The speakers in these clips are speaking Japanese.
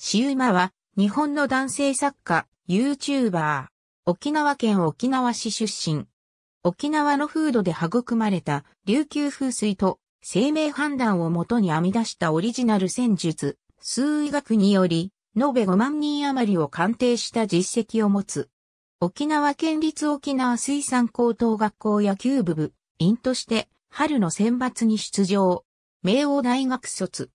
シウマは、日本の男性作家、YouTuber、沖縄県沖縄市出身。沖縄の風土で育まれた琉球風水と生命判断をもとに編み出したオリジナル戦術、数医学により、延べ5万人余りを鑑定した実績を持つ。沖縄県立沖縄水産高等学校野球部部、員として、春の選抜に出場。明王大学卒。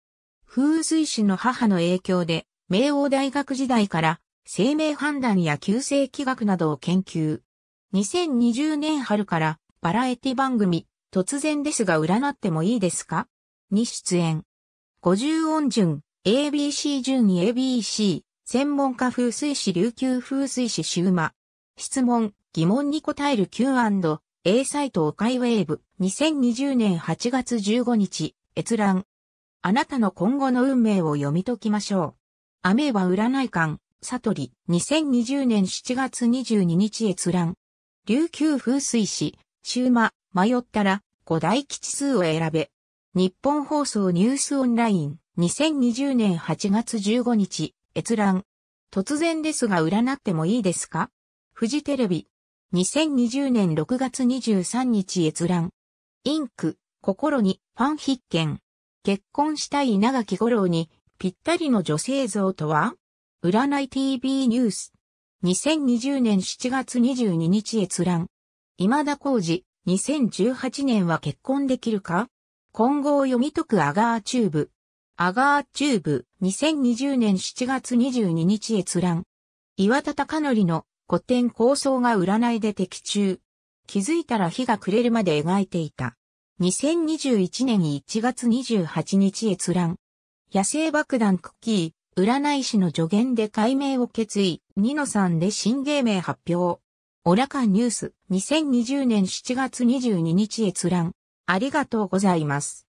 風水師の母の影響で、明王大学時代から生命判断や急性気学などを研究。2020年春からバラエティ番組、突然ですが占ってもいいですかに出演。50音順、ABC 順に ABC、専門家風水師琉球風水師シウマ。質問、疑問に答える Q&A サイトオカイウェーブ2020年8月15日閲覧。あなたの今後の運命を読み解きましょう。アメーバ占い館、サトリ、2020年7月22日閲覧。琉球風水師、週マ、迷ったら、五大基地数を選べ。日本放送ニュースオンライン、2020年8月15日、閲覧。突然ですが占ってもいいですかフジテレビ、2020年6月23日閲覧。インク、心に、ファン必見。結婚したい稲垣五郎に、ぴったりの女性像とは占い TV ニュース。2020年7月22日閲覧。今田浩二、2018年は結婚できるか今後を読み解くアガーチューブ。アガーチューブ、2020年7月22日閲覧。岩田貴則の古典構想が占いで的中。気づいたら日が暮れるまで描いていた。2021年1月28日閲覧。野生爆弾クッキー、占い師の助言で解明を決意、ニノさんで新芸名発表。オラカニュース、2020年7月22日閲覧。ありがとうございます。